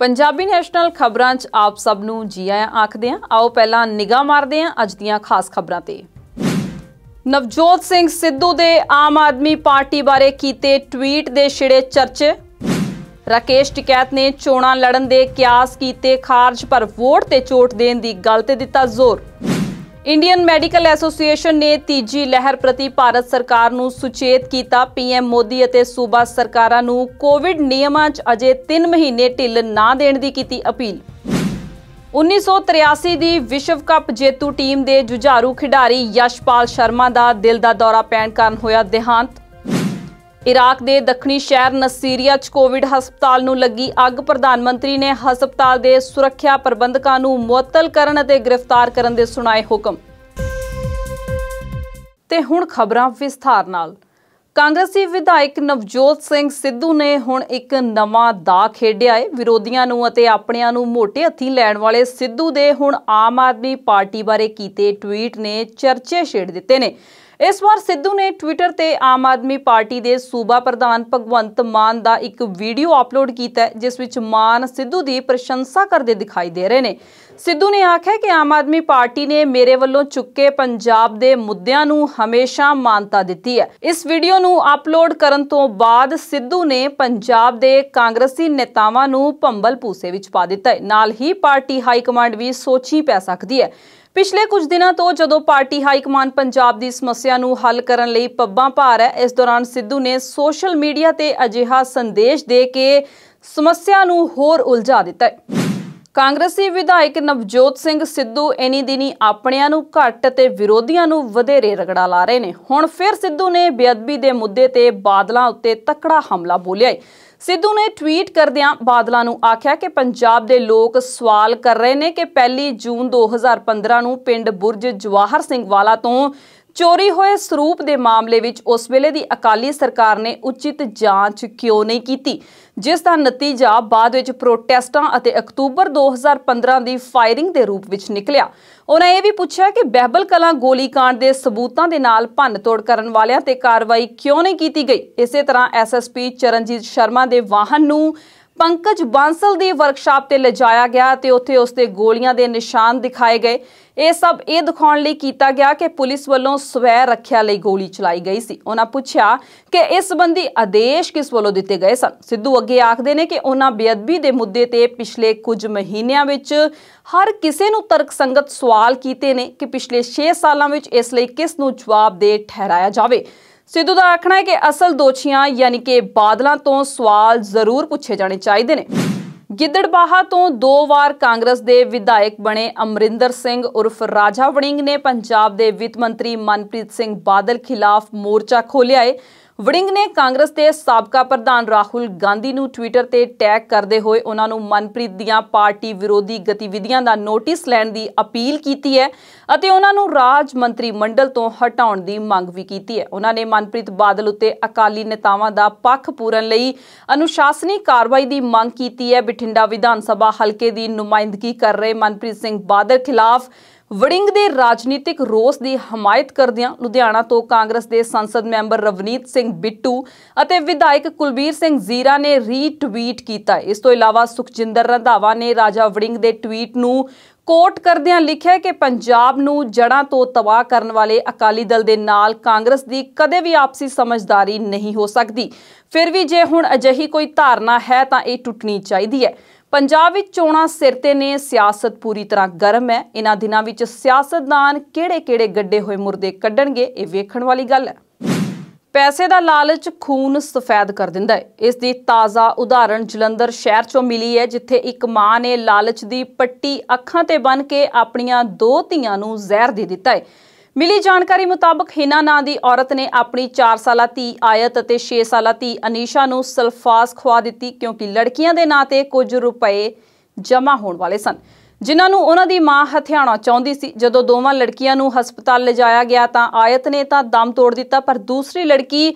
Punjabi national ਖਬਰਾਂ 'ਚ ਆਪ ਸਭ ਨੂੰ ਜੀ ਆਇਆਂ ਆਖਦੇ ਆਂ ਆਓ ਪਹਿਲਾਂ ਨਿਗਾਹ ਮਾਰਦੇ ਆਂ ਅੱਜ ਦੀਆਂ ਖਾਸ ਖਬਰਾਂ ਤੇ ਨਵਜੋਤ ਸਿੰਘ ਸਿੱਧੂ ਦੇ ਆਮ ਆਦਮੀ ਪਾਰਟੀ ਬਾਰੇ ਕੀਤੇ ਟਵੀਟ ਦੇ ਛਿੜੇ ਚਰਚੇ ਰਾਕੇਸ਼ ਟਿਕੈਤ ਨੇ ਚੋਣਾਂ ਲੜਨ ਦੇ ਕਿਆਸ ਕੀਤੇ ਖਾਰਜ ਪਰ ਵੋਟ ਤੇ ਚੋਟ ਦੇਣ ਦੀ ਗੱਲ ਤੇ ਦਿੱਤਾ ਜ਼ੋਰ ਇੰਡੀਅਨ ਮੈਡੀਕਲ ਐਸੋਸੀਏਸ਼ਨ ਨੇ ਤੀਜੀ ਲਹਿਰ ਪ੍ਰਤੀ ਭਾਰਤ ਸਰਕਾਰ ਨੂੰ ਸੁਚੇਤ ਕੀਤਾ ਪੀਐਮ ਮੋਦੀ ਅਤੇ ਸੂਬਾ ਸਰਕਾਰਾਂ ਨੂੰ ਕੋਵਿਡ ਨਿਯਮਾਂ 'ਚ ਅਜੇ 3 ਮਹੀਨੇ ਢਿੱਲ ਨਾ ਦੇਣ ਦੀ ਕੀਤੀ ਅਪੀਲ 1983 ਦੀ ਵਿਸ਼ਵ ਕੱਪ ਜੇਤੂ ਟੀਮ ਦੇ ਜੁਝਾਰੂ ਖਿਡਾਰੀ ਯਸ਼ਪਾਲ ਸ਼ਰਮਾ ਦਾ ਦਿਲ ਦਾ ਦੌਰਾ ਪੈਣ ਕਾਰਨ ਹੋਇਆ ਦੇਹਾਂਤ ਇਰਾਕ ਦੇ ਦੱਖਣੀ ਸ਼ਹਿਰ ਨਸੀਰੀਆ 'ਚ ਕੋਵਿਡ ਹਸਪਤਾਲ ਨੂੰ ਲੱਗੀ ਅੱਗ ਪ੍ਰਧਾਨ ਮੰਤਰੀ ਨੇ ਹਸਪਤਾਲ ਦੇ ਸੁਰੱਖਿਆ ਪ੍ਰਬੰਧਕਾਂ ਨੂੰ ਮੁਅੱਤਲ ਕਰਨ ਅਤੇ ਗ੍ਰਿਫਤਾਰ ਕਰਨ ਦੇ ਸੁਣਾਏ ਹੁਕਮ ਤੇ ਹੁਣ ਖਬਰਾਂ ਵਿਸਥਾਰ ਨਾਲ ਕਾਂਗਰਸੀ ਵਿਧਾਇਕ ਨਵਜੋਤ ਸਿੰਘ ਸਿੱਧੂ ਨੇ ਹੁਣ ਇੱਕ ਨਵਾਂ ਦਾ ਖੇਡਿਆ ਹੈ ਵਿਰੋਧੀਆਂ ਨੂੰ ਅਤੇ ਆਪਣਿਆਂ ਨੂੰ ਮੋਟੇ ਹੱਥੀ ਲੈਣ ਵਾਲੇ ਸਿੱਧੂ ਦੇ ਹੁਣ ਆਮ ਆਦਮੀ ਪਾਰਟੀ ਬਾਰੇ ਕੀਤੇ ਟਵੀਟ ਨੇ ਚਰਚੇ ਛੇੜ ਦਿੱਤੇ ਨੇ ਇਸ ਵਾਰ ਸਿੱਧੂ ਨੇ ਟਵਿੱਟਰ ਤੇ ਆਮ ਆਦਮੀ ਪਾਰਟੀ ਦੇ ਸੂਬਾ ਪ੍ਰਧਾਨ ਭਗਵੰਤ ਮਾਨ ਦਾ ਇੱਕ ਵੀਡੀਓ ਅਪਲੋਡ ਕੀਤਾ ਜਿਸ ਵਿੱਚ ਮਾਨ ਸਿੱਧੂ ਦੀ ਪ੍ਰਸ਼ੰਸਾ ਕਰਦੇ ਦਿਖਾਈ ਦੇ ਰਹੇ ਨੇ ਸਿੱਧੂ ਨੇ ਆਖਿਆ ਕਿ ਆਮ ਆਦਮੀ ਪਾਰਟੀ ਨੇ ਮੇਰੇ ਵੱਲੋਂ ਚੁੱਕੇ ਪੰਜਾਬ ਦੇ ਮੁੱਦਿਆਂ ਨੂੰ ਹਮੇਸ਼ਾ ਮਾਨਤਾ ਦਿੱਤੀ ਹੈ ਇਸ ਵੀਡੀਓ ਨੂੰ ਅਪਲੋਡ ਕਰਨ ਤੋਂ ਬਾਅਦ ਸਿੱਧੂ ਨੇ ਪੰਜਾਬ ਦੇ ਕਾਂਗਰਸੀ ਨੇਤਾਵਾਂ ਨੂੰ ਭੰਬਲ ਪੂਸੇ ਵਿੱਚ ਪਾ ਦਿੱਤਾ ਹੈ ਨਾਲ ਹੀ ਪਾਰਟੀ ਹਾਈ ਕਮਾਂਡ ਵੀ ਸੋਚੀ ਪੈ ਸਕਦੀ ਹੈ ਪਿਛਲੇ ਕੁਝ ਦਿਨਾਂ ਤੋਂ ਜਦੋਂ ਪਾਰਟੀ ਹਾਈ ਕਮਾਂਡ ਪੰਜਾਬ ਦੀ ਸਮੱਸਿਆ ਨੂੰ ਹੱਲ ਕਰਨ ਲਈ ਪੱਬਾਂ ਭਾਰ ਹੈ ਇਸ ਦੌਰਾਨ ਸਿੱਧੂ ਨੇ ਸੋਸ਼ਲ ਮੀਡੀਆ ਤੇ ਅਜਿਹਾ ਸੰਦੇਸ਼ ਦੇ ਕੇ ਸਮੱਸਿਆ ਨੂੰ ਹੋਰ ਉਲਝਾ ਦਿੱਤਾ ਹੈ ਕਾਂਗਰਸੀ ਵਿਧਾਇਕ ਨਵਜੋਤ ਸਿੰਘ ਸਿੱਧੂ ਇਨੀ ਦਿਨੀ ਆਪਣਿਆਂ ਨੂੰ ਘੱਟ ਤੇ ਵਿਰੋਧੀਆਂ ਨੂੰ ਵਧੇਰੇ ਰਗੜਾ ਲਾ ਰਹੇ ਨੇ ਹੁਣ ਫਿਰ ਸਿੱਧੂ ਨੇ ਬੇਅਦਬੀ ਦੇ ਮੁੱਦੇ ਤੇ ਬਾਦਲਾਂ ਉੱਤੇ ਤਕੜਾ ਹਮਲਾ ਬੋਲਿਆ ਹੈ ਸਿੱਧੂ ਨੇ ਟਵੀਟ ਕਰਦਿਆਂ ਬਾਦਲਾਂ ਨੂੰ ਆਖਿਆ ਕਿ ਪੰਜਾਬ ਦੇ ਲੋਕ ਸਵਾਲ ਕਰ ਰਹੇ ਨੇ ਕਿ ਪਹਿਲੀ ਜੂਨ 2015 ਨੂੰ ਪਿੰਡ ਬੁਰਜ ਜਵਾਹਰ ਸਿੰਘ ਵਾਲਾ ਤੋਂ ਚੋਰੀ ਹੋਏ ਸਰੂਪ ਦੇ ਮਾਮਲੇ ਵਿੱਚ ਉਸ ਵੇਲੇ ਦੀ ਅਕਾਲੀ ਸਰਕਾਰ ਨੇ ਉਚਿਤ ਜਾਂਚ ਕਿਉਂ ਨਹੀਂ ਕੀਤੀ ਜਿਸ ਦਾ ਨਤੀਜਾ ਬਾਅਦ ਵਿੱਚ ਪ੍ਰੋਟੈਸਟਾਂ ਅਤੇ ਅਕਤੂਬਰ 2015 ਦੀ ਫਾਇਰਿੰਗ ਦੇ ਰੂਪ ਵਿੱਚ ਨਿਕਲਿਆ ਉਹਨਾਂ ਇਹ ਵੀ ਪੁੱਛਿਆ ਕਿ ਬਹਿਬਲ ਕਲਾਂ ਗੋਲੀकांड ਦੇ ਸਬੂਤਾਂ ਦੇ ਨਾਲ ਭੰਨ ਤੋੜ ਕਰਨ ਵਾਲਿਆਂ ਤੇ ਕਾਰਵਾਈ ਕਿਉਂ ਨਹੀਂ ਕੀਤੀ ਗਈ ਇਸੇ ਤਰ੍ਹਾਂ ਐਸਐਸਪੀ ਚਰਨਜੀਤ ਸ਼ਰਮਾ ਦੇ ਵਾਹਨ ਨੂੰ ਪੰਕਜ ਬਾਂਸਲ ਦੀ ਵਰਕਸ਼ਾਪ ਤੇ ਲਿਜਾਇਆ ਗਿਆ ਤੇ ਉੱਥੇ ਉਸਦੇ ਗੋਲੀਆਂ ਦੇ ਨਿਸ਼ਾਨ ਦਿਖਾਏ ਗਏ ਇਹ ਸਭ ਇਹ ਦਿਖਾਉਣ ਲਈ ਕੀਤਾ ਗਿਆ ਕਿ ਪੁਲਿਸ ਵੱਲੋਂ ਸਵੈ ਰੱਖਿਆ ਲਈ ਗੋਲੀ ਚਲਾਈ ਗਈ ਸੀ ਉਹਨਾਂ ਪੁੱਛਿਆ ਕਿ ਇਸ ਸੰਬੰਧੀ ਆਦੇਸ਼ ਕਿਸ ਵੱਲੋਂ ਦਿੱਤੇ ਗਏ ਸਨ ਸਿੱਧੂ ਅੱਗੇ ਆਖਦੇ ਨੇ ਕਿ ਉਹਨਾਂ ਬੇਅਦਬੀ ਦੇ ਮੁੱਦੇ ਤੇ ਪਿਛਲੇ ਕੁਝ ਮਹੀਨਿਆਂ ਵਿੱਚ ਹਰ ਕਿਸੇ ਨੂੰ ਤਰਕਸੰਗਤ ਸਵਾਲ ਕੀਤੇ ਨੇ ਕਿ ਪਿਛਲੇ 6 ਸਾਲਾਂ ਵਿੱਚ ਇਸ ਲਈ ਕਿਸ ਨੂੰ ਜਵਾਬ ਦੇ ਠਹਿਰਾਇਆ ਜਾਵੇ ਸਿੱਧੂ ਦਾ ਆਖਣਾ ਹੈ ਕਿ ਅਸਲ ਦੋਸ਼ੀਆਂ ਯਾਨੀ ਕਿ ਬਾਦਲਾਂ ਤੋਂ ਸਵਾਲ ਜ਼ਰੂਰ ਪੁੱਛੇ ਜਾਣੇ ਚਾਹੀਦੇ ਨੇ ਗਿੱਦੜਬਾਹਾ ਤੋਂ ਦੋ ਵਾਰ ਕਾਂਗਰਸ ਦੇ ਵਿਧਾਇਕ ਬਣੇ ਅਮਰਿੰਦਰ ਸਿੰਘ ਉਰਫ ਰਾਜਾ ਵੜਿੰਗ ਨੇ ਪੰਜਾਬ ਦੇ ਵਿੱਤ ਮੰਤਰੀ ਮਨਪ੍ਰੀਤ ਸਿੰਘ ਬਾਦਲ ਖਿਲਾਫ ਮੋਰਚਾ ਖੋਲ੍ਹਿਆ ਹੈ ਵੜਿੰਗ ਨੇ ਕਾਂਗਰਸ ਦੇ ਸਾਬਕਾ ਪ੍ਰਧਾਨ ਰਾਹੁਲ ਗਾਂਧੀ ਨੂੰ ਟਵਿੱਟਰ ਤੇ ਟੈਗ ਕਰਦੇ ਹੋਏ ਉਹਨਾਂ ਨੂੰ ਮਨਪ੍ਰੀਤ ਦੀਆਂ ਪਾਰਟੀ ਵਿਰੋਧੀ ਗਤੀਵਿਧੀਆਂ ਦਾ ਨੋਟਿਸ ਲੈਣ ਦੀ ਅਪੀਲ ਕੀਤੀ ਹੈ ਅਤੇ ਉਹਨਾਂ ਨੂੰ ਰਾਜ ਮੰਤਰੀ ਮੰਡਲ ਤੋਂ ਹਟਾਉਣ ਦੀ ਮੰਗ ਵੀ ਕੀਤੀ ਹੈ ਉਹਨਾਂ ਨੇ ਮਨਪ੍ਰੀਤ ਬਾਦਲ ਉੱਤੇ ਅਕਾਲੀ ਨੇਤਾਵਾਂ ਦਾ ਪੱਖ ਪੂਰਨ ਲਈ ਅਨੁਸ਼ਾਸਨੀ ਕਾਰਵਾਈ ਦੀ ਮੰਗ ਕੀਤੀ ਹੈ ਬਠਿੰਡਾ ਵਿਧਾਨ ਸਭਾ ਹਲਕੇ ਦੀ ਨੁਮਾਇੰਦਗੀ ਕਰ ਰਹੇ ਮਨਪ੍ਰੀਤ ਸਿੰਘ ਬਾਦਲ ਖਿਲਾਫ ਵੜਿੰਗ ਦੇ ਰਾਜਨੀਤਿਕ ਰੋਸ ਦੀ ਹਮਾਇਤ ਕਰਦਿਆਂ ਲੁਧਿਆਣਾ ਤੋਂ ਕਾਂਗਰਸ ਦੇ ਸੰਸਦ ਮੈਂਬਰ ਰਵਨੀਤ ਸਿੰਘ ਬਿੱਟੂ ਅਤੇ ਵਿਧਾਇਕ ਕੁਲਬੀਰ ਸਿੰਘ ਜ਼ੀਰਾ ਨੇ ਰੀਟਵੀਟ ਕੀਤਾ ਇਸ ਤੋਂ ਇਲਾਵਾ ਸੁਖਜਿੰਦਰ ਰੰਧਾਵਾ ਨੇ ਰਾਜਾ ਵੜਿੰਗ ਦੇ ਟਵੀਟ ਨੂੰ ਕੋਟ ਕਰਦਿਆਂ ਲਿਖਿਆ ਕਿ ਪੰਜਾਬ ਨੂੰ ਜੜਾਂ ਤੋਂ ਤਬਾਹ ਕਰਨ ਵਾਲੇ ਅਕਾਲੀ ਦਲ ਦੇ ਨਾਲ ਕਾਂਗਰਸ ਦੀ ਕਦੇ ਵੀ ਆਪਸੀ ਸਮਝਦਾਰੀ ਨਹੀਂ ਹੋ ਸਕਦੀ ਫਿਰ ਵੀ ਜੇ ਹੁਣ ਅਜਿਹੀ ਕੋਈ ਧਾਰਨਾ ਹੈ ਤਾਂ ਇਹ ਟੁੱਟਣੀ ਚਾਹੀਦੀ ਹੈ ਪੰਜਾਬ ਵਿੱਚ ਚੋਣਾਂ ਸਿਰ ਤੇ ਨੇ ਸਿਆਸਤ ਪੂਰੀ ਤਰ੍ਹਾਂ ਗਰਮ ਹੈ ਇਹਨਾਂ ਦਿਨਾਂ ਵਿੱਚ ਸਿਆਸਤਦਾਨ ਕਿਹੜੇ-ਕਿਹੜੇ ਗੱਡੇ ਹੋਏ ਮੁਰਦੇ ਕੱਢਣਗੇ ਇਹ ਵੇਖਣ ਵਾਲੀ ਗੱਲ ਹੈ ਪੈਸੇ ਦਾ ਲਾਲਚ ਖੂਨ ਸਫੈਦ ਕਰ ਦਿੰਦਾ ਹੈ ਇਸ ਦੀ ਤਾਜ਼ਾ ਉਦਾਹਰਣ ਜਲੰਧਰ ਸ਼ਹਿਰ ਚੋਂ ਮਿਲੀ ਹੈ ਜਿੱਥੇ ਇੱਕ ਮਾਂ ਨੇ ਲਾਲਚ ਦੀ ਪੱਟੀ ਅੱਖਾਂ ਤੇ ਬੰਨ ਕੇ ਆਪਣੀਆਂ ਦੋ ਧੀਆਂ ਨੂੰ ਜ਼ਹਿਰ ਦੇ ਦਿੱਤਾ ਹੈ ਮਿਲੀ ਜਾਣਕਾਰੀ ਮੁਤਾਬਕ ਹਿਨਾ ਨਾਂ ਦੀ ਔਰਤ ਨੇ ਆਪਣੀ 4 ਸਾਲਾ ਧੀ ਆਇਤ ਅਤੇ 6 ਸਾਲਾ ਧੀ ਅਨੀਸ਼ਾ ਨੂੰ ਸਲਫਾਸ ਖਵਾ ਦਿੱਤੀ ਕਿਉਂਕਿ ਲੜਕੀਆਂ ਦੇ ਨਾਂ ਤੇ ਕੁਝ ਰੁਪਏ ਜਮ੍ਹਾਂ ਹੋਣ ਵਾਲੇ ਸਨ ਜਿਨ੍ਹਾਂ ਨੂੰ ਉਹਨਾਂ ਦੀ ਮਾਂ ਹਥਿਆਣਾ ਚਾਹੁੰਦੀ ਸੀ ਜਦੋਂ ਦੋਵਾਂ ਲੜਕੀਆਂ ਨੂੰ ਹਸਪਤਾਲ ਲਿਜਾਇਆ ਗਿਆ ਤਾਂ ਆਇਤ ਨੇ ਤਾਂ ਦਮ ਤੋੜ ਦਿੱਤਾ ਪਰ ਦੂਸਰੀ ਲੜਕੀ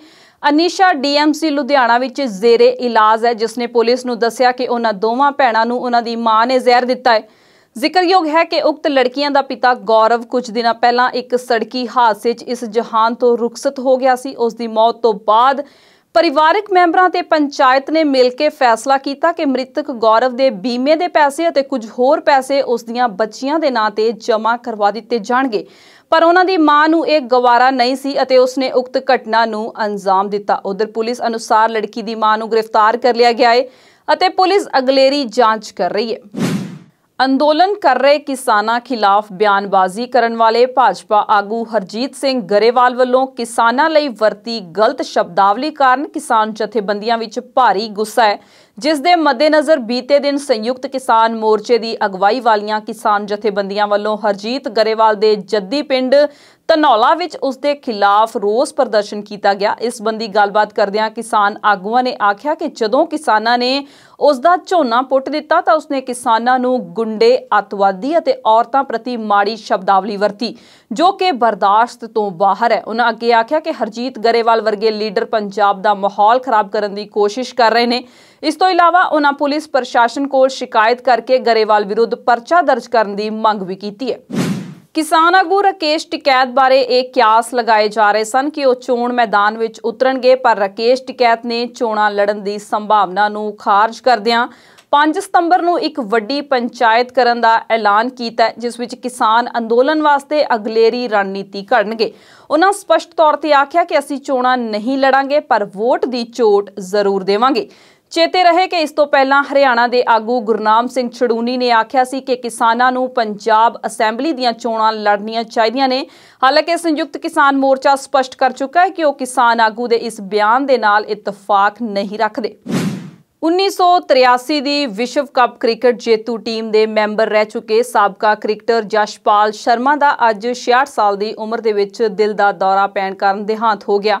ਅਨੀਸ਼ਾ ਡੀਐਮਸੀ ਲੁਧਿਆਣਾ ਵਿੱਚ ਜ਼ੇਰੇ ਇਲਾਜ ਹੈ ਜਿਸ ਨੇ ਪੁਲਿਸ ਨੂੰ ਦੱਸਿਆ ਕਿ ਉਹਨਾਂ ਦੋਵਾਂ ਭੈਣਾਂ ਨੂੰ ਉਹਨਾਂ ਦੀ ਮਾਂ ਨੇ ਜ਼ਹਿਰ ਦਿੱਤਾ ਹੈ ਜ਼ਿਕਰਯੋਗ ਹੈ ਕਿ ਉਕਤ ਲੜਕੀਆਂ ਦਾ ਪਿਤਾ ਗੌਰਵ ਕੁਝ ਦਿਨਾਂ ਪਹਿਲਾਂ ਇੱਕ ਸੜਕੀ ਹਾਦਸੇ 'ਚ ਇਸ ਜਹਾਨ ਤੋਂ ਰੁਖਸਤ ਹੋ ਗਿਆ ਸੀ ਉਸ ਦੀ ਮੌਤ ਤੋਂ ਬਾਅਦ ਪਰਿਵਾਰਕ ਮੈਂਬਰਾਂ ਤੇ ਪੰਚਾਇਤ ਨੇ ਮਿਲ ਕੇ ਫੈਸਲਾ ਕੀਤਾ ਕਿ ਮ੍ਰਿਤਕ ਗੌਰਵ ਦੇ ਬੀਮੇ ਦੇ ਪੈਸੇ ਅਤੇ ਕੁਝ ਹੋਰ ਪੈਸੇ ਉਸ ਦੀਆਂ ਬੱਚੀਆਂ ਦੇ ਨਾਂ ਤੇ ਜਮ੍ਹਾਂ ਕਰਵਾ ਦਿੱਤੇ ਜਾਣਗੇ ਪਰ ਉਹਨਾਂ ਦੀ ਮਾਂ ਨੂੰ ਇਹ ਗਵਾਰਾ ਨਹੀਂ ਸੀ ਅਤੇ ਉਸਨੇ ਉਕਤ ਘਟਨਾ ਨੂੰ ਅੰਜਾਮ ਦਿੱਤਾ ਉਧਰ ਪੁਲਿਸ ਅਨੁਸਾਰ ਲੜਕੀ ਦੀ ਮਾਂ ਨੂੰ ਗ੍ਰਿਫਤਾਰ ਕਰ ਲਿਆ ਗਿਆ ਹੈ ਅਤੇ ਪੁਲਿਸ ਅਗਲੇਰੀ ਜਾਂਚ ਕਰ ਰਹੀ ਹੈ ਅੰਦੋਲਨ ਕਰ ਰਹੇ ਕਿਸਾਨਾਂ ਖਿਲਾਫ ਬਿਆਨਬਾਜ਼ੀ ਕਰਨ ਵਾਲੇ ਭਾਜਪਾ ਆਗੂ ਹਰਜੀਤ ਸਿੰਘ ਗਰੇਵਾਲ ਵੱਲੋਂ ਕਿਸਾਨਾਂ ਲਈ ਵਰਤੀ ਗਲਤ ਸ਼ਬਦਾਵਲੀ ਕਾਰਨ ਕਿਸਾਨ ਜਥੇਬੰਦੀਆਂ ਵਿੱਚ ਭਾਰੀ ਗੁੱਸਾ ਹੈ ਜਿਸ ਦੇ ਮੱਦੇਨਜ਼ਰ ਬੀਤੇ ਦਿਨ ਸੰਯੁਕਤ ਕਿਸਾਨ ਮੋਰਚੇ ਦੀ ਅਗਵਾਈ ਵਾਲੀਆਂ ਕਿਸਾਨ ਜਥੇਬੰਦੀਆਂ ਵੱਲੋਂ ਹਰਜੀਤ ਗਰੇਵਾਲ ਦੇ ਜੱਦੀ ਪਿੰਡ ਤਨੌਲਾ ਵਿੱਚ ਉਸ ਦੇ ਖਿਲਾਫ ਰੋਸ ਪ੍ਰਦਰਸ਼ਨ ਕੀਤਾ ਗਿਆ ਇਸ ਬੰਦੀ ਗੱਲਬਾਤ ਕਰਦਿਆਂ ਕਿਸਾਨ ਆਗੂਆਂ ਨੇ ਆਖਿਆ ਕਿ ਜਦੋਂ ਕਿਸਾਨਾਂ ਨੇ ਉਸ ਦਾ ਝੋਨਾ ਪੁੱਟ ਦਿੱਤਾ ਤਾਂ ਉਸ ਨੇ ਕਿਸਾਨਾਂ ਨੂੰ ਗੁੰਡੇ ਅਤਵਾਦੀ ਅਤੇ ਔਰਤਾਂ ਪ੍ਰਤੀ ਮਾੜੀ ਸ਼ਬਦਾਵਲੀ ਵਰਤੀ ਜੋ ਕਿ ਬਰਦਾਸ਼ਤ ਤੋਂ ਬਾਹਰ ਹੈ ਉਹਨਾਂ ਅੱਗੇ ਆਖਿਆ ਕਿ ਹਰਜੀਤ ਗਰੇਵਾਲ ਵਰਗੇ ਲੀਡਰ ਪੰਜਾਬ ਦਾ ਮਾਹੌਲ ਖਰਾਬ ਕਰਨ ਦੀ ਕੋਸ਼ਿਸ਼ ਕਰ ਰਹੇ ਨੇ ਇਸ ਤੋਂ ਇਲਾਵਾ ਉਹਨਾਂ ਪੁਲਿਸ ਪ੍ਰਸ਼ਾਸਨ ਕੋਲ ਸ਼ਿਕਾਇਤ ਕਰਕੇ ਗਰੇਵਾਲ ਵਿਰੁੱਧ ਪਰਚਾ ਦਰਜ ਕਰਨ ਦੀ ਮੰਗ ਵੀ ਕੀਤੀ ਹੈ ਕਿਸਾਨ ਆਗੂ ਰਕੇਸ਼ ਟਿਕੈਤ ਬਾਰੇ ਇਹ ਕਿਆਸ ਲਗਾਏ ਜਾ ਰਹੇ ਸਨ ਕਿ ਉਹ ਚੋਣ ਮੈਦਾਨ ਵਿੱਚ ਉਤਰਨਗੇ ਪਰ ਰਕੇਸ਼ ਟਿਕੈਤ ਨੇ ਚੋਣਾਂ ਲੜਨ ਦੀ ਸੰਭਾਵਨਾ ਨੂੰ ਖਾਰਜ ਕਰਦਿਆਂ 5 ਸਤੰਬਰ ਨੂੰ ਇੱਕ ਵੱਡੀ ਪੰਚਾਇਤ ਕਰਨ ਦਾ ਐਲਾਨ ਕੀਤਾ ਜਿਸ ਵਿੱਚ ਕਿਸਾਨ ਅੰਦੋਲਨ ਵਾਸਤੇ ਅਗਲੇਰੀ ਰਣਨੀਤੀ ਘੜਨਗੇ ਉਹਨਾਂ ਸਪਸ਼ਟ ਤੌਰ ਤੇ ਆਖਿਆ ਕਿ ਅਸੀਂ ਚੋਣਾਂ ਨਹੀਂ ਲੜਾਂਗੇ ਪਰ ਵੋਟ ਦੀ ਚੋਟ ਜ਼ਰੂਰ ਦੇਵਾਂਗੇ ਚੇਤੇ ਰਹੇ ਕਿ ਇਸ ਤੋਂ ਪਹਿਲਾਂ ਹਰਿਆਣਾ ਦੇ ਆਗੂ ਗੁਰਨਾਮ ਸਿੰਘ ਛੜੂਨੀ ਨੇ ਆਖਿਆ ਸੀ ਕਿ ਕਿਸਾਨਾਂ ਨੂੰ ਪੰਜਾਬ ਅਸੈਂਬਲੀ ਦੀਆਂ ਚੋਣਾਂ ਲੜਨੀਆਂ ਚਾਹੀਦੀਆਂ ਨੇ ਹਾਲਾਂਕਿ ਸੰਯੁਕਤ ਕਿਸਾਨ ਮੋਰਚਾ ਸਪਸ਼ਟ ਕਰ ਚੁੱਕਾ ਹੈ ਕਿ ਉਹ ਕਿਸਾਨ ਆਗੂ ਦੇ ਇਸ ਬਿਆਨ ਦੇ ਨਾਲ ਇਤਫਾਕ ਨਹੀਂ ਰੱਖਦੇ 1983 ਦੀ ਵਿਸ਼ਵ ਕੱਪ ਕ੍ਰਿਕਟ ਜੇਤੂ ਟੀਮ ਦੇ ਮੈਂਬਰ ਰਹਿ ਚੁੱਕੇ ਸਾਬਕਾ ਕ੍ਰਿਕਟਰ ਜਸ਼ਪਾਲ ਸ਼ਰਮਾ ਦਾ ਅੱਜ 66 ਸਾਲ ਦੀ ਉਮਰ ਦੇ ਵਿੱਚ ਦਿਲ ਦਾ ਦੌਰਾ ਪੈਣ ਕਾਰਨ ਦੇਹਾਂਤ ਹੋ ਗਿਆ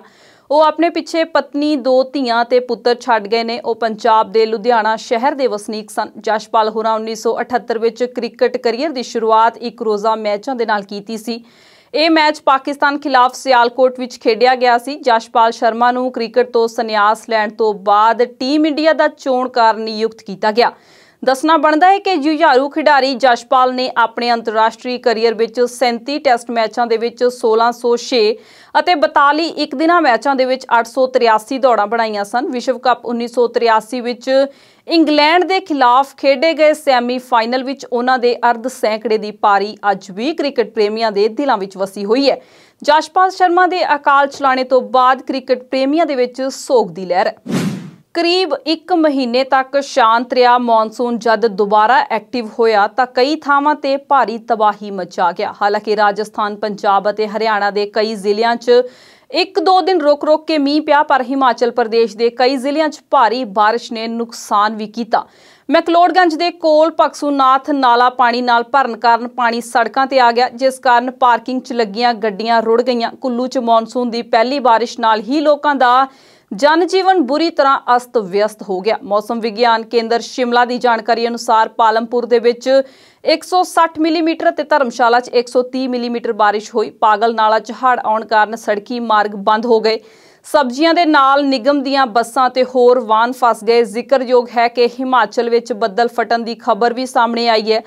ਉਹ ਆਪਣੇ ਪਿੱਛੇ ਪਤਨੀ ਦੋ ਧੀਆਂ ਤੇ ਪੁੱਤਰ ਛੱਡ ਗਏ ਨੇ ਉਹ ਪੰਜਾਬ ਦੇ ਲੁਧਿਆਣਾ ਸ਼ਹਿਰ ਦੇ ਵਸਨੀਕ ਸਨ ਜਸ਼ਪਾਲ ਹੋਰਾਂ 1978 ਵਿੱਚ ਕ੍ਰਿਕਟ ਕਰੀਅਰ ਦੀ ਸ਼ੁਰੂਆਤ ਇੱਕ ਰੋਜ਼ਾ ਮੈਚਾਂ ਦੇ ਨਾਲ ਕੀਤੀ ਸੀ ਇਹ ਮੈਚ ਪਾਕਿਸਤਾਨ ਖਿਲਾਫ ਸਿਆਲਕੋਟ ਵਿੱਚ ਖੇਡਿਆ ਗਿਆ ਸੀ ਜਸ਼ਪਾਲ ਸ਼ਰਮਾ ਨੂੰ ਕ੍ਰਿਕਟ ਤੋਂ ਸੰਨਿਆਸ ਲੈਣ ਤੋਂ ਬਾਅਦ ਟੀਮ ਇੰਡੀਆ ਦਾ ਚੋਣ ਕਰਨ ਨਿਯੁਕਤ ਕੀਤਾ ਗਿਆ ਦੱਸਣਾ ਬਣਦਾ ਹੈ ਕਿ ਜੁਝਾਰੂ ਖਿਡਾਰੀ ਜਸ਼ਪਾਲ ਨੇ ਆਪਣੇ ਅੰਤਰਰਾਸ਼ਟਰੀ ਕੈਰੀਅਰ ਵਿੱਚ 37 ਟੈਸਟ ਮੈਚਾਂ ਦੇ ਵਿੱਚ 1606 ਅਤੇ 42 ਇੱਕ ਦਿਨਾਂ ਮੈਚਾਂ ਦੇ ਵਿੱਚ 883 ਦੌੜਾਂ ਬਣਾਈਆਂ ਸਨ ਵਿਸ਼ਵ ਕੱਪ 1983 ਵਿੱਚ ਇੰਗਲੈਂਡ ਦੇ ਖਿਲਾਫ ਖੇਡੇ ਗਏ ਸੈਮੀ ਫਾਈਨਲ ਵਿੱਚ ਉਹਨਾਂ ਦੇ ਅਰਧ ਸੈਂਕੜੇ ਦੀ ਪਾਰੀ ਅੱਜ ਵੀ ਕ੍ਰਿਕਟ ਪ੍ਰੇਮੀਆਂ ਦੇ ਦਿਲਾਂ ਵਿੱਚ ਵਸੀ ਹੋਈ ਹੈ ਜਸ਼ਪਾਲ ਸ਼ਰਮਾ ਦੇ ਅਕਾਲ ਚਲਾਣੇ ਤੋਂ ਬਾਅਦ ਕ੍ਰਿਕਟ ਪ੍ਰੇਮੀਆਂ ਦੇ ਵਿੱਚ ਸੋਗ ਦੀ ਲਹਿਰ ਹੈ ਕਰੀਬ 1 ਮਹੀਨੇ ਤੱਕ ਸ਼ਾਂਤ ਰਿਹਾ ਮੌਨਸੂਨ ਜਦ ਦੁਬਾਰਾ ਐਕਟਿਵ ਹੋਇਆ ਤਾਂ ਕਈ ਥਾਵਾਂ ਤੇ ਭਾਰੀ ਤਬਾਹੀ ਮਚਾ ਗਿਆ ਹਾਲਾਂਕਿ ਰਾਜਸਥਾਨ ਪੰਜਾਬ ਅਤੇ ਹਰਿਆਣਾ ਦੇ ਕਈ ਜ਼ਿਲ੍ਹਿਆਂ 'ਚ ਇੱਕ ਦੋ ਦਿਨ ਰੁਕ-ਰੁਕ ਕੇ ਮੀਂਹ ਪਿਆ ਪਰ ਹਿਮਾਚਲ ਪ੍ਰਦੇਸ਼ ਦੇ ਕਈ ਜ਼ਿਲ੍ਹਿਆਂ 'ਚ ਭਾਰੀ بارش ਨੇ ਨੁਕਸਾਨ ਵੀ ਕੀਤਾ ਮੈਕਲੋਡਗੰਜ ਦੇ ਕੋਲ ਭਕਸੂਨਾਥ ਨਾਲਾ ਪਾਣੀ ਨਾਲ ਭਰਨ ਕਾਰਨ ਪਾਣੀ ਸੜਕਾਂ ਤੇ ਆ ਗਿਆ ਜਿਸ ਕਾਰਨ ਪਾਰਕਿੰਗ 'ਚ ਲੱਗੀਆਂ ਗੱਡੀਆਂ ਰੁੜ ਗਈਆਂ ਕੁੱਲੂ 'ਚ ਮੌਨਸੂਨ ਦੀ ਪਹਿਲੀ بارش ਨਾਲ ਹੀ ਲੋਕਾਂ ਦਾ ਜਨਜੀਵਨ ਬੁਰੀ ਤਰ੍ਹਾਂ ਅਸਤ ਵਿਅਸਤ ਹੋ ਗਿਆ ਮੌਸਮ ਵਿਗਿਆਨ ਕੇਂਦਰ ਸ਼ਿਮਲਾ ਦੀ ਜਾਣਕਾਰੀ ਅਨੁਸਾਰ ਪਾਲਮਪੁਰ ਦੇ ਵਿੱਚ 160 ਮਿਲੀਮੀਟਰ ਤੇ ਧਰਮਸ਼ਾਲਾ 'ਚ 130 ਮਿਲੀਮੀਟਰ بارش ਹੋਈ ਪਾਗਲ ਨਾਲਾ 'ਚ ਹੜ ਆਉਣ ਕਾਰਨ ਸੜਕੀ ਮਾਰਗ ਬੰਦ ਹੋ ਗਏ ਸਬਜ਼ੀਆਂ ਦੇ ਨਾਲ ਨਿਗਮ ਦੀਆਂ ਬੱਸਾਂ ਤੇ ਹੋਰ ਵਾਹਨ ਫਸ ਗਏ ਜ਼ਿਕਰਯੋਗ ਹੈ ਕਿ ਹਿਮਾਚਲ ਵਿੱਚ ਬੱਦਲ ਫਟਣ ਦੀ ਖਬਰ ਵੀ ਸਾਹਮਣੇ ਆਈ ਹੈ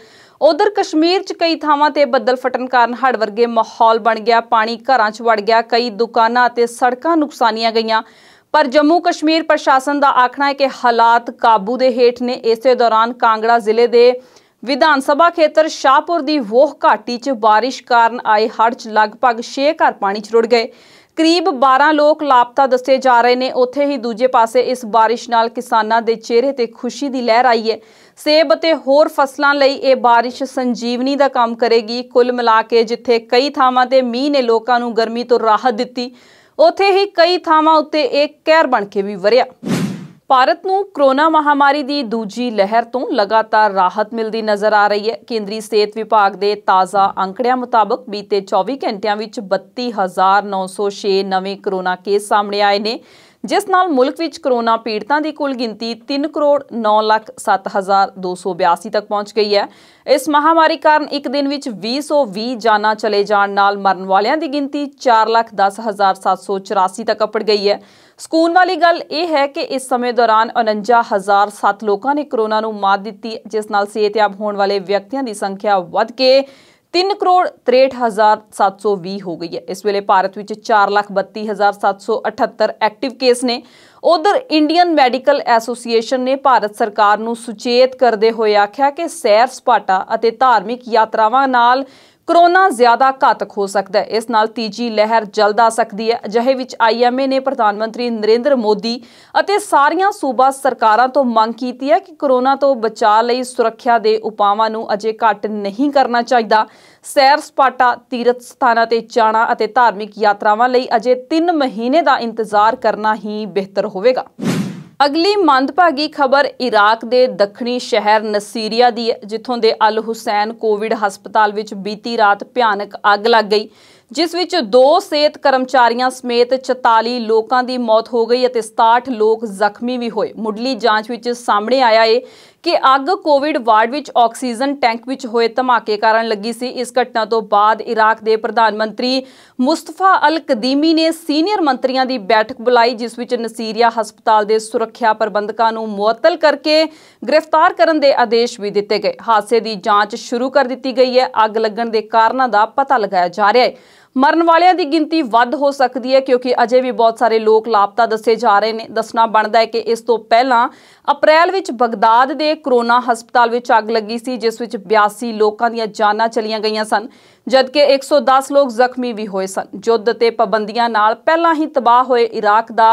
ਉਧਰ ਕਸ਼ਮੀਰ 'ਚ ਕਈ ਥਾਵਾਂ ਤੇ ਬੱਦਲ ਫਟਣ ਕਾਰਨ ਹੜ ਵਰਗੇ ਮਾਹੌਲ ਬਣ ਗਿਆ ਪਾਣੀ ਘਰਾਂ 'ਚ ਵੜ ਗਿਆ ਕਈ ਦੁਕਾਨਾਂ ਅਤੇ ਸੜਕਾਂ ਨੁਕਸਾਨੀਆਂ ਗਈਆਂ ਪਰ ਜੰਮੂ ਕਸ਼ਮੀਰ ਪ੍ਰਸ਼ਾਸਨ ਦਾ ਆਖਣਾ ਹੈ ਕਿ ਹਾਲਾਤ ਕਾਬੂ ਦੇ ਹੇਠ ਨੇ ਇਸੇ ਦੌਰਾਨ ਕਾਂਗੜਾ ਜ਼ਿਲ੍ਹੇ ਦੇ ਵਿਧਾਨ ਸਭਾ ਖੇਤਰ ਸ਼ਾਹਪੁਰ ਦੀ ਵੋਹ ਘਾਟੀ 'ਚ بارش ਕਾਰਨ ਆਏ ਹੜ੍ਹ 'ਚ ਲਗਭਗ 6 ਘਰ ਪਾਣੀ 'ਚ ਰੁੜ ਗਏ ਕਰੀਬ 12 ਲੋਕ ਲਾਪਤਾ ਦੱਸੇ ਜਾ ਰਹੇ ਨੇ ਉੱਥੇ ਹੀ ਦੂਜੇ ਪਾਸੇ ਇਸ بارش ਨਾਲ ਕਿਸਾਨਾਂ ਦੇ ਚਿਹਰੇ ਤੇ ਖੁਸ਼ੀ ਦੀ ਲਹਿਰ ਆਈ ਹੈ ਸੇਬ ਅਤੇ ਹੋਰ ਫਸਲਾਂ ਲਈ ਇਹ بارش ਸੰਜੀਵਨੀ ਦਾ ਕੰਮ ਕਰੇਗੀ ਕੁੱਲ ਮਿਲਾ ਕੇ ਜਿੱਥੇ ਕਈ ਥਾਵਾਂ ਤੇ ਮੀਂਹ ਨੇ ਲੋਕਾਂ ਨੂੰ ਗਰਮੀ ਤੋਂ ਰਾਹਤ ਦਿੱਤੀ ਉੱਥੇ ਹੀ ਕਈ ਥਾਵਾਂ ਉੱਤੇ ਇੱਕ ਕਹਿਰ ਬਣ ਕੇ ਵੀ ਵਰਿਆ ਭਾਰਤ ਨੂੰ ਕਰੋਨਾ ਮਹਾਮਾਰੀ ਦੀ ਦੂਜੀ ਲਹਿਰ ਤੋਂ ਲਗਾਤਾਰ ਰਾਹਤ ਮਿਲਦੀ ਨਜ਼ਰ ਆ ਰਹੀ ਹੈ ਕੇਂਦਰੀ ਸਿਹਤ ਵਿਭਾਗ ਦੇ ਤਾਜ਼ਾ ਅੰਕੜਿਆਂ ਮੁਤਾਬਕ ਬੀਤੇ 24 ਘੰਟਿਆਂ ਵਿੱਚ 32906 ਨਵੇਂ ਕਰੋਨਾ ਕੇਸ ਸਾਹਮਣੇ ਆਏ ਨੇ ਜਿਸ ਨਾਲ ਮੁਲਕ ਵਿੱਚ ਕਰੋਨਾ ਪੀੜਤਾਂ ਦੀ ਕੁੱਲ ਗਿਣਤੀ 3 ਕਰੋੜ 9 ਲੱਖ 7282 ਤੱਕ ਪਹੁੰਚ ਗਈ ਹੈ ਇਸ ਮਹਾਮਾਰੀ ਕਾਰਨ ਇੱਕ ਦਿਨ ਵਿੱਚ 2020 ਜਾਨਾਂ ਚਲੇ ਜਾਣ ਨਾਲ ਮਰਨ ਵਾਲਿਆਂ ਦੀ ਗਿਣਤੀ 4 ਲੱਖ 10784 ਤੱਕ ਅਪੜ ਗਈ ਹੈ ਸਕੂਨ ਵਾਲੀ ਗੱਲ ਇਹ ਹੈ ਕਿ ਇਸ ਸਮੇਂ ਦੌਰਾਨ 49007 ਲੋਕਾਂ ਨੇ ਕਰੋਨਾ ਨੂੰ ਮਾਤ ਦਿੱਤੀ ਜਿਸ ਨਾਲ ਸਿਹਤਯਾਬ ਹੋਣ ਵਾਲੇ ਵਿਅਕਤੀਆਂ ਦੀ ਸੰਖਿਆ ਵਧ ਕੇ 3 ਕਰੋੜ 63720 ਹੋ ਗਈ ਹੈ ਇਸ ਵੇਲੇ ਭਾਰਤ ਵਿੱਚ 432778 ਐਕਟਿਵ ਕੇਸ ਨੇ ਉਧਰ ਇੰਡੀਅਨ ਮੈਡੀਕਲ ਐਸੋਸੀਏਸ਼ਨ ਨੇ ਭਾਰਤ ਸਰਕਾਰ ਨੂੰ ਸੁਚੇਤ ਕਰਦੇ ਹੋਏ ਆਖਿਆ ਕਿ ਸੈਰ ਸਪਾਟਾ ਅਤੇ ਧਾਰਮਿਕ ਯਾਤਰਾਵਾਂ ਨਾਲ ਕਰੋਨਾ ਜ਼ਿਆਦਾ ਘਾਤਕ ਹੋ ਸਕਦਾ ਹੈ ਇਸ ਨਾਲ ਤੀਜੀ ਲਹਿਰ ਜਲਦ ਆ ਸਕਦੀ ਹੈ ਅਜਿਹੇ ਵਿੱਚ ਆਈਐਮਏ ਨੇ ਪ੍ਰਧਾਨ ਮੰਤਰੀ ਨਰਿੰਦਰ ਮੋਦੀ ਅਤੇ ਸਾਰੀਆਂ ਸੂਬਾ ਸਰਕਾਰਾਂ ਤੋਂ ਮੰਗ ਕੀਤੀ ਹੈ ਕਿ ਕਰੋਨਾ ਤੋਂ ਬਚਾਅ ਲਈ ਸੁਰੱਖਿਆ ਦੇ ਉਪਾਵਾਂ ਨੂੰ ਅਜੇ ਘੱਟ ਨਹੀਂ ਕਰਨਾ ਚਾਹੀਦਾ ਸੈਰ ਸਪਾਟਾ ਤੀਰਥ ਸਥਾਨਾਂ ਤੇ ਜਾਣਾ ਅਤੇ ਧਾਰਮਿਕ ਯਾਤਰਾਵਾਂ ਲਈ ਅਜੇ 3 ਮਹੀਨੇ ਦਾ ਇੰਤਜ਼ਾਰ ਕਰਨਾ ਹੀ ਬਿਹਤਰ ਹੋਵੇਗਾ ਅਗਲੀ ਮੰਦਭਾਗੀ ਖਬਰ ਇਰਾਕ ਦੇ ਦੱਖਣੀ ਸ਼ਹਿਰ ਨਸੀਰੀਆ ਦੀ ਹੈ ਜਿੱਥੋਂ ਦੇ ਅਲ ਹੁਸੈਨ ਕੋਵਿਡ ਹਸਪਤਾਲ ਵਿੱਚ ਬੀਤੀ ਰਾਤ ਭਿਆਨਕ ਅੱਗ ਲੱਗ ਗਈ ਜਿਸ ਵਿੱਚ ਦੋ ਸਿਹਤ ਕਰਮਚਾਰੀਆਂ ਸਮੇਤ 44 ਲੋਕਾਂ ਦੀ ਮੌਤ ਹੋ ਗਈ ਅਤੇ 67 ਲੋਕ ਜ਼ਖਮੀ ਵੀ ਹੋਏ ਮੁੱਢਲੀ ਜਾਂਚ ਵਿੱਚ ਸਾਹਮਣੇ ਆਇਆ ਹੈ ਕਿ ਅੱਗ ਕੋਵਿਡ ਵਾਰਡ ਵਿੱਚ ਆਕਸੀਜਨ ਟੈਂਕ ਵਿੱਚ ਹੋਏ ਧਮਾਕੇ ਕਾਰਨ ਲੱਗੀ ਸੀ ਇਸ ਘਟਨਾ ਤੋਂ ਬਾਅਦ ਇਰਾਕ ਦੇ ਪ੍ਰਧਾਨ ਮੰਤਰੀ ਮੁਸਤਫਾ ਅਲ ਕਦੀਮੀ ਨੇ ਸੀਨੀਅਰ ਮੰਤਰੀਆਂ ਦੀ ਬੈਠਕ ਬੁਲਾਈ ਜਿਸ ਵਿੱਚ ਨਸੀਰੀਆ ਹਸਪਤਾਲ ਦੇ ਸੁਰੱਖਿਆ ਪ੍ਰਬੰਧਕਾਂ ਨੂੰ ਮੁਅੱਤਲ ਕਰਕੇ ਗ੍ਰਿਫਤਾਰ ਕਰਨ ਦੇ ਆਦੇਸ਼ ਵੀ ਦਿੱਤੇ ਗਏ ਹਾਦਸੇ ਦੀ ਜਾਂਚ ਸ਼ੁਰੂ ਕਰ ਦਿੱਤੀ ਗਈ ਹੈ ਅੱਗ ਲੱਗਣ ਦੇ ਕਾਰਨਾਂ ਦਾ ਪਤਾ ਲਗਾਇਆ ਜਾ ਰਿਹਾ ਹੈ ਮਰਨ ਵਾਲਿਆਂ ਦੀ ਗਿਣਤੀ ਵੱਧ ਹੋ ਸਕਦੀ ਹੈ ਕਿਉਂਕਿ ਅਜੇ ਵੀ ਬਹੁਤ ਸਾਰੇ ਲੋਕ ਲਾਪਤਾ ਦੱਸੇ ਜਾ ਰਹੇ ਨੇ ਦੱਸਣਾ ਬਣਦਾ ਹੈ ਕਿ ਇਸ ਤੋਂ ਪਹਿਲਾਂ ਅਪ੍ਰੈਲ ਵਿੱਚ ਬਗਦਾਦ ਦੇ ਕਰੋਨਾ ਹਸਪਤਾਲ ਵਿੱਚ ਅੱਗ ਲੱਗੀ ਸੀ ਜਿਸ ਵਿੱਚ 82 ਲੋਕਾਂ ਦੀਆਂ ਜਾਨਾਂ ਚਲੀਆਂ ਗਈਆਂ ਸਨ ਜਦਕਿ 110 ਲੋਕ ਜ਼ਖਮੀ ਵੀ ਹੋਏ ਸਨ ਜੁੱਧ ਤੇ ਪਾਬੰਦੀਆਂ ਨਾਲ ਪਹਿਲਾਂ ਹੀ ਤਬਾਹ ਹੋਏ ਇਰਾਕ ਦਾ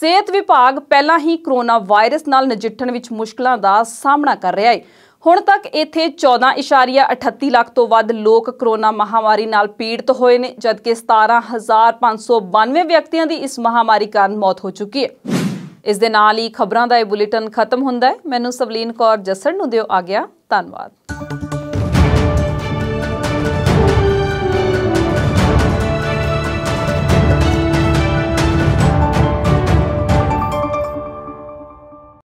ਸਿਹਤ ਵਿਭਾਗ ਪਹਿਲਾਂ ਹੀ ਕਰੋਨਾ ਵਾਇਰਸ ਨਾਲ ਨਜਿੱਠਣ ਵਿੱਚ ਮੁਸ਼ਕਲਾਂ ਦਾ ਸਾਹਮਣਾ ਕਰ ਰਿਹਾ ਹੈ ਹੁਣ ਤੱਕ ਇੱਥੇ 14.38 ਲੱਖ ਤੋਂ ਵੱਧ ਲੋਕ ਕਰੋਨਾ ਮਹਾਮਾਰੀ ਨਾਲ ਪੀੜਤ ਹੋਏ ਨੇ ਜਦਕਿ 17592 ਵਿਅਕਤੀਆਂ ਦੀ ਇਸ ਮਹਾਮਾਰੀ ਕਾਰਨ ਮੌਤ ਹੋ ਚੁੱਕੀ ਹੈ ਇਸ ਦੇ ਨਾਲ ਹੀ ਖਬਰਾਂ ਦਾ ਇਹ ਬੁਲੇਟਿਨ ਖਤਮ ਹੁੰਦਾ ਹੈ ਮੈਨੂੰ ਸਵਲੀਨ ਕੌਰ ਜਸੜ ਨੂੰ ਦਿਓ ਆ ਗਿਆ ਧੰਨਵਾਦ